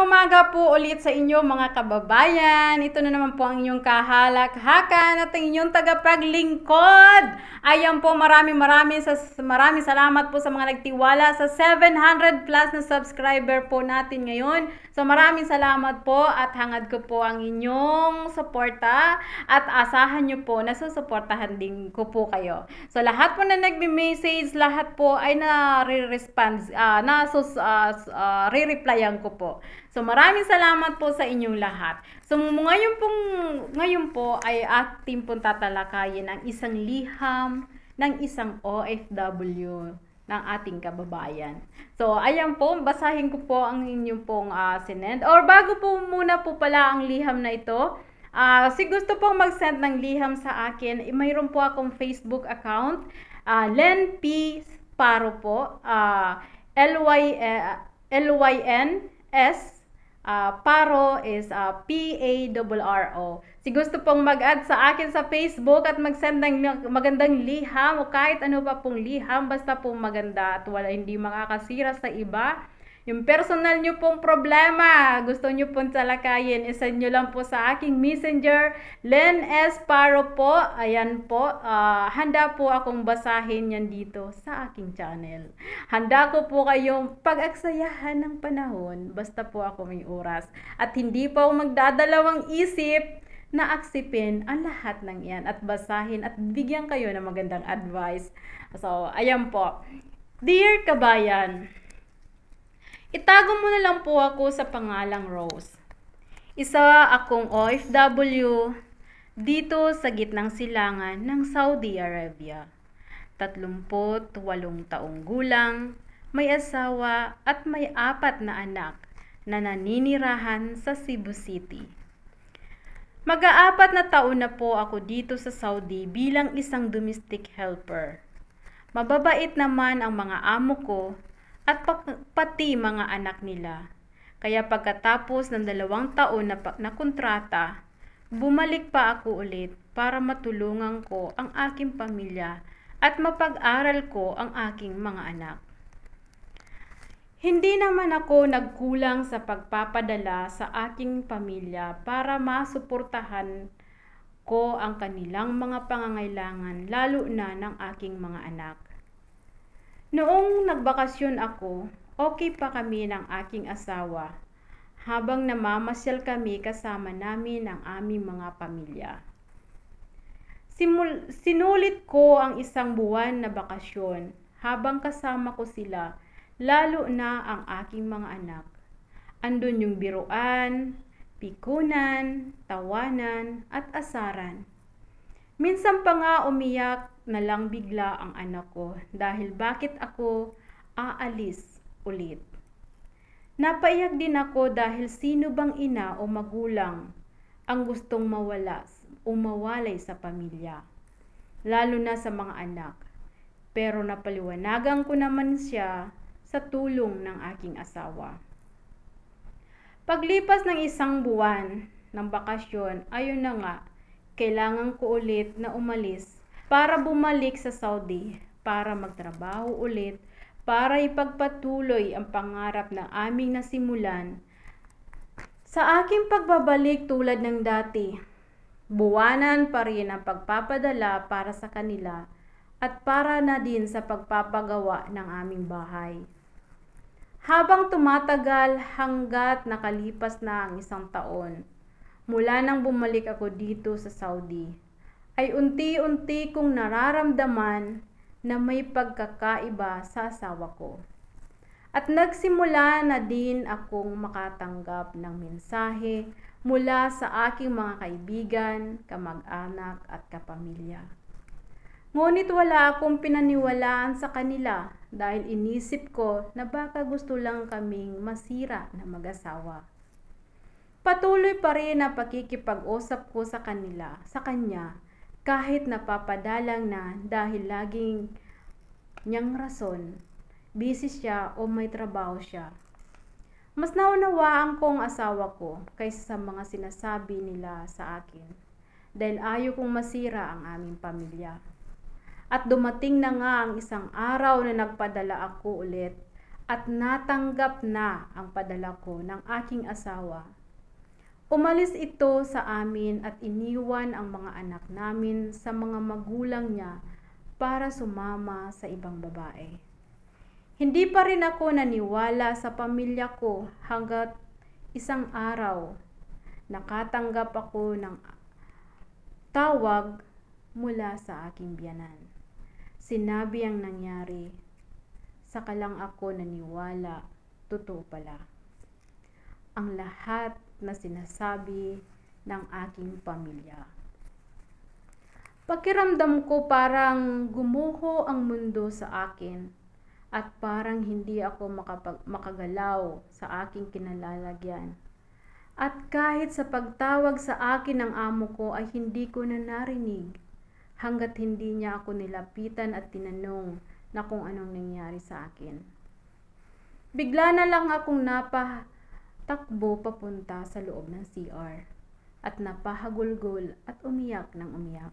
Magandang umaga po ulit sa inyo mga kababayan. Ito na naman po ang inyong kahalak-hakan at ang inyong tagapaglingkod. Ayan po, marami maraming sa marami salamat po sa mga nagtiwala sa 700 plus na subscriber po natin ngayon. So maraming salamat po at hangad ko po ang inyong suporta at asahan nyo po na susuportahan din ko po kayo. So lahat po na nagme-message, lahat po ay na-re-response, uh, ah, na sus, uh, ah, uh, ah, ko po. So maraming salamat po sa inyong lahat. So ngayon, pong, ngayon po ay ating pong tatalakayin ang isang liham ng isang OFW ng ating kababayan. So, ayan po, basahin ko po ang inyong pong uh, sinend. Or bago po muna po pala ang liham na ito, uh, si gusto pong mag-send ng liham sa akin, eh, mayroon po akong Facebook account, uh, Len P. Paro po, uh, L-Y-N-S eh, Uh, Paro is uh, ah, P-A-R-R-O. Si gusto pong mag-add sa akin sa Facebook at mag-send ng magandang liham o kahit ano pa pong liham, basta po maganda at wala hindi makakasira sa iba, yung personal nyo pong problema, gusto nyo pong talakayin, isend nyo lang po sa aking messenger, Len S. Paro po. Ayan po, uh, handa po akong basahin yan dito sa aking channel. Handa ko po kayong pag-aksayahan ng panahon, basta po ako may oras. At hindi pa ako magdadalawang isip na aksipin ang lahat ng iyan at basahin at bigyan kayo ng magandang advice. So, ayan po. Dear Kabayan, Itago mo na lang po ako sa pangalang Rose. Isa akong OFW dito sa gitnang silangan ng Saudi Arabia. 38 taong gulang, may asawa at may apat na anak na naninirahan sa Cebu City. Mag-aapat na taon na po ako dito sa Saudi bilang isang domestic helper. Mababait naman ang mga amo ko at pati mga anak nila. Kaya pagkatapos ng dalawang taon na, na kontrata, bumalik pa ako ulit para matulungan ko ang aking pamilya at mapag-aral ko ang aking mga anak. Hindi naman ako nagkulang sa pagpapadala sa aking pamilya para masuportahan ko ang kanilang mga pangangailangan lalo na ng aking mga anak. Noong nagbakasyon ako, okay pa kami ng aking asawa habang namamasyal kami kasama namin ang aming mga pamilya. Simul- sinulit ko ang isang buwan na bakasyon habang kasama ko sila, lalo na ang aking mga anak. Andun yung biruan, pikunan, tawanan, at asaran. Minsan pa nga umiyak na lang bigla ang anak ko dahil bakit ako aalis ulit. Napaiyak din ako dahil sino bang ina o magulang ang gustong mawala, o mawalay sa pamilya, lalo na sa mga anak. Pero napaliwanagan ko naman siya sa tulong ng aking asawa. Paglipas ng isang buwan ng bakasyon, ayun na nga, kailangan ko ulit na umalis para bumalik sa Saudi, para magtrabaho ulit, para ipagpatuloy ang pangarap na aming nasimulan. Sa aking pagbabalik tulad ng dati, buwanan pa rin ang pagpapadala para sa kanila at para na din sa pagpapagawa ng aming bahay. Habang tumatagal hanggat nakalipas na ang isang taon, mula nang bumalik ako dito sa Saudi, ay unti-unti kong nararamdaman na may pagkakaiba sa asawa ko. At nagsimula na din akong makatanggap ng mensahe mula sa aking mga kaibigan, kamag-anak at kapamilya. Ngunit wala akong pinaniwalaan sa kanila dahil inisip ko na baka gusto lang kaming masira na mag-asawa. Patuloy pa rin na pakikipag-usap ko sa kanila, sa kanya, kahit napapadalang na dahil laging niyang rason, busy siya o may trabaho siya. Mas naunawaan ko ang asawa ko kaysa sa mga sinasabi nila sa akin dahil ayaw kong masira ang aming pamilya. At dumating na nga ang isang araw na nagpadala ako ulit at natanggap na ang padala ko ng aking asawa Umalis ito sa amin at iniwan ang mga anak namin sa mga magulang niya para sumama sa ibang babae. Hindi pa rin ako naniwala sa pamilya ko hanggat isang araw nakatanggap ako ng tawag mula sa aking biyanan. Sinabi ang nangyari, saka lang ako naniwala, totoo pala. Ang lahat na sinasabi ng aking pamilya. Pakiramdam ko parang gumuho ang mundo sa akin at parang hindi ako makapag- makagalaw sa aking kinalalagyan. At kahit sa pagtawag sa akin ng amo ko ay hindi ko na narinig hanggat hindi niya ako nilapitan at tinanong na kung anong nangyari sa akin. Bigla na lang akong napa Takbo papunta sa loob ng CR at napahagulgol at umiyak ng umiyak.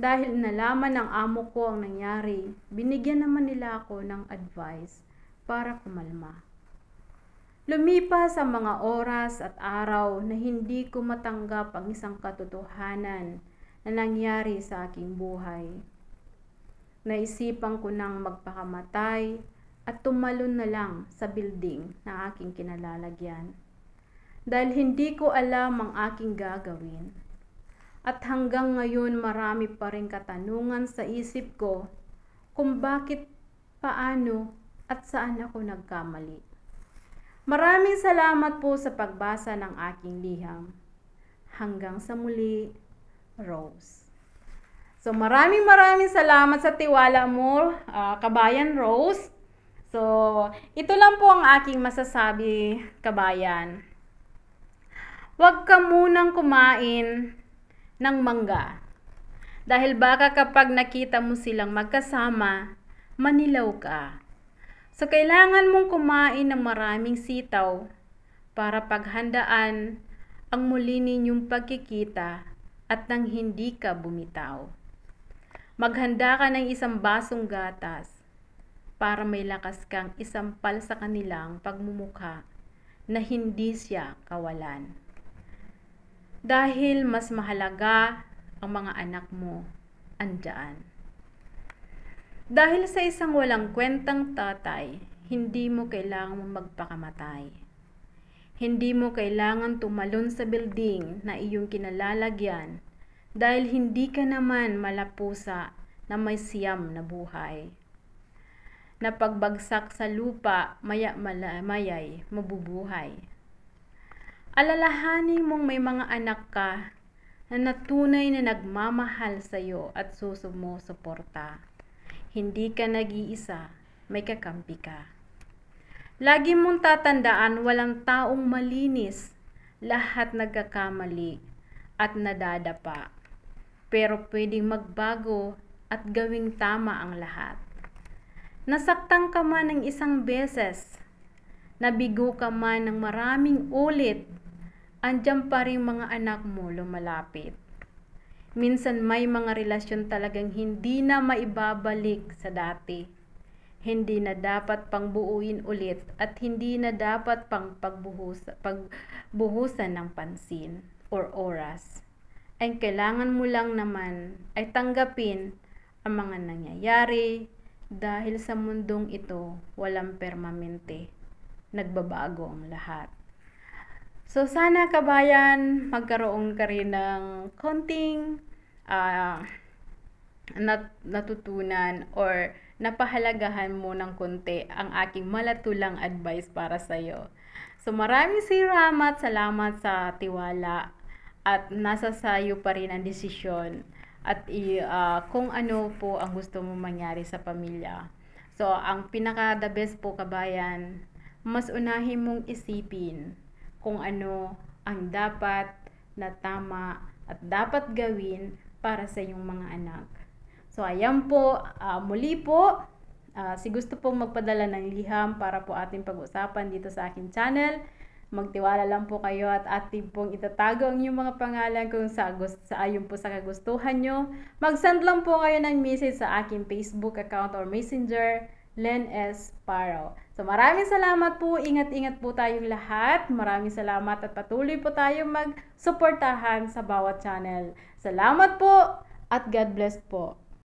Dahil nalaman ng amo ko ang nangyari, binigyan naman nila ako ng advice para kumalma. Lumipas ang mga oras at araw na hindi ko matanggap ang isang katotohanan na nangyari sa aking buhay. Naisipan ko nang magpakamatay at tumalon na lang sa building na aking kinalalagyan. Dahil hindi ko alam ang aking gagawin. At hanggang ngayon marami pa rin katanungan sa isip ko kung bakit, paano, at saan ako nagkamali. Maraming salamat po sa pagbasa ng aking liham. Hanggang sa muli, Rose. So maraming maraming salamat sa tiwala mo, uh, kabayan Rose. So, ito lang po ang aking masasabi, kabayan. Huwag ka munang kumain ng mangga. Dahil baka kapag nakita mo silang magkasama, manilaw ka. So, kailangan mong kumain ng maraming sitaw para paghandaan ang muli ninyong pagkikita at nang hindi ka bumitaw. Maghanda ka ng isang basong gatas para may lakas kang isampal sa kanilang pagmumukha na hindi siya kawalan. Dahil mas mahalaga ang mga anak mo andaan. Dahil sa isang walang kwentang tatay, hindi mo kailangan magpakamatay. Hindi mo kailangan tumalon sa building na iyong kinalalagyan dahil hindi ka naman malapusa na may siyam na buhay na pagbagsak sa lupa, maya, mala, mayay, mabubuhay. Alalahanin mong may mga anak ka na natunay na nagmamahal sa iyo at susumusuporta. Hindi ka nag-iisa, may kakampi ka. Lagi mong tatandaan walang taong malinis, lahat nagkakamali at nadadapa. Pero pwedeng magbago at gawing tama ang lahat. Nasaktan ka man ng isang beses, nabigo ka man ng maraming ulit, andyan pa rin mga anak mo lumalapit. Minsan may mga relasyon talagang hindi na maibabalik sa dati. Hindi na dapat pang buuin ulit at hindi na dapat pang pagbuhus, pagbuhusan ng pansin or oras. Ang kailangan mo lang naman ay tanggapin ang mga nangyayari, dahil sa mundong ito, walang permanente. Nagbabago ang lahat. So sana kabayan, magkaroon ka rin ng konting uh, nat- natutunan or napahalagahan mo ng konti ang aking malatulang advice para sa iyo. So maraming salamat, salamat sa tiwala at nasa sayo pa rin ang desisyon at uh, kung ano po ang gusto mo mangyari sa pamilya. So, ang pinaka the best po kabayan, mas unahin mong isipin kung ano ang dapat na tama at dapat gawin para sa iyong mga anak. So, ayan po, uh, muli po, uh, si gusto pong magpadala ng liham para po ating pag-usapan dito sa akin channel. Magtiwala lang po kayo at active pong itatago ang inyong mga pangalan kung sa, sa ayon po sa kagustuhan nyo. Mag-send lang po kayo ng message sa aking Facebook account or Messenger, Len S. Paro. So maraming salamat po, ingat-ingat po tayong lahat. Maraming salamat at patuloy po tayong mag-suportahan sa bawat channel. Salamat po at God bless po.